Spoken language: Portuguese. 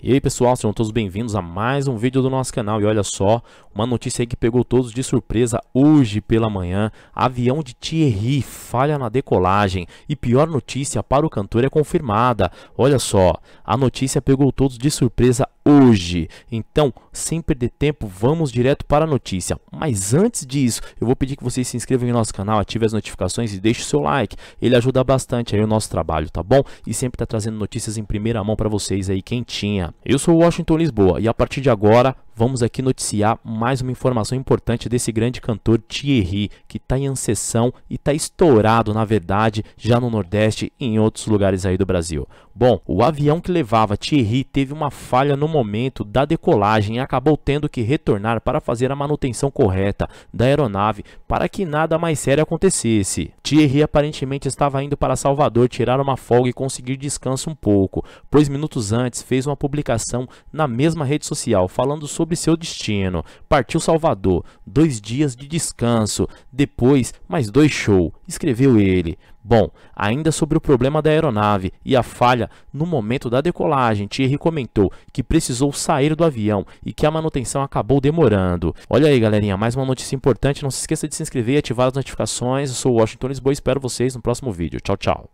E aí pessoal, sejam todos bem-vindos a mais um vídeo do nosso canal E olha só, uma notícia aí que pegou todos de surpresa hoje pela manhã Avião de Thierry falha na decolagem E pior notícia para o cantor é confirmada Olha só, a notícia pegou todos de surpresa hoje. Então, sem perder tempo, vamos direto para a notícia. Mas antes disso, eu vou pedir que vocês se inscrevam em nosso canal, ativem as notificações e deixem o seu like. Ele ajuda bastante aí o nosso trabalho, tá bom? E sempre está trazendo notícias em primeira mão para vocês aí quentinha. Eu sou o Washington Lisboa e a partir de agora vamos aqui noticiar mais uma informação importante desse grande cantor Thierry, que está em ascensão e está estourado, na verdade, já no Nordeste e em outros lugares aí do Brasil. Bom, o avião que levava Thierry teve uma falha no momento da decolagem e acabou tendo que retornar para fazer a manutenção correta da aeronave para que nada mais sério acontecesse. Thierry aparentemente estava indo para Salvador tirar uma folga e conseguir descanso um pouco, pois minutos antes fez uma publicação na mesma rede social falando sobre sobre seu destino. Partiu Salvador, dois dias de descanso, depois mais dois shows, escreveu ele. Bom, ainda sobre o problema da aeronave e a falha no momento da decolagem, Thierry comentou que precisou sair do avião e que a manutenção acabou demorando. Olha aí, galerinha, mais uma notícia importante. Não se esqueça de se inscrever e ativar as notificações. Eu sou o Washington Lisboa e espero vocês no próximo vídeo. Tchau, tchau.